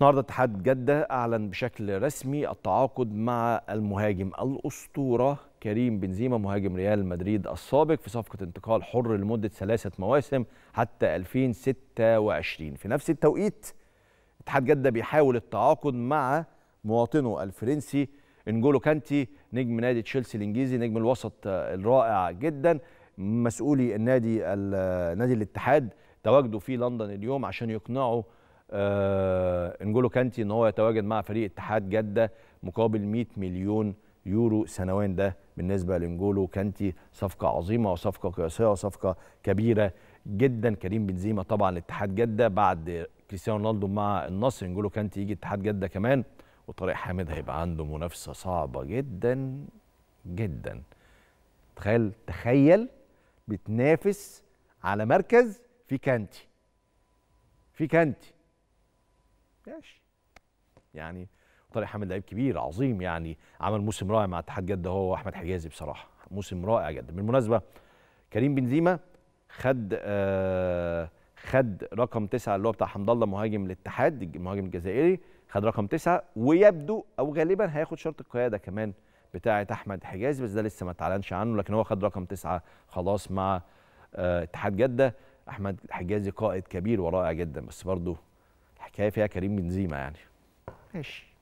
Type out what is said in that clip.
النهارده اتحاد جده اعلن بشكل رسمي التعاقد مع المهاجم الاسطوره كريم بنزيما مهاجم ريال مدريد السابق في صفقه انتقال حر لمده ثلاثه مواسم حتى 2026 في نفس التوقيت اتحاد جده بيحاول التعاقد مع مواطنه الفرنسي انجولو كانتي نجم نادي تشيلسي الانجليزي نجم الوسط الرائع جدا مسؤولي النادي نادي الاتحاد تواجدوا في لندن اليوم عشان يقنعوا آه، انجولو كانتي ان هو يتواجد مع فريق اتحاد جده مقابل 100 مليون يورو سنويا ده بالنسبه لانجولو كانتي صفقه عظيمه وصفقه قياسيه وصفقه كبيره جدا كريم بنزيما طبعا اتحاد جده بعد كريستيانو رونالدو مع النصر انجولو كانتي يجي اتحاد جده كمان وطارق حامد هيبقى عنده منافسه صعبه جدا جدا تخيل تخيل بتنافس على مركز في كانتي في كانتي ماشي يعني طارق حامد لعيب كبير عظيم يعني عمل موسم رائع مع اتحاد جده هو واحمد حجازي بصراحه موسم رائع جدا بالمناسبه كريم بنزيما خد آه خد رقم تسعة اللي هو بتاع حمد الله مهاجم الاتحاد المهاجم الجزائري خد رقم تسعة ويبدو او غالبا هياخد شرط القياده كمان بتاعه احمد حجازي بس ده لسه ما اتعلنش عنه لكن هو خد رقم تسعة خلاص مع آه، اتحاد جده احمد حجازي قائد كبير ورائع جدا بس برضه الحكايه فيها كريم بنزيما يعني ماشي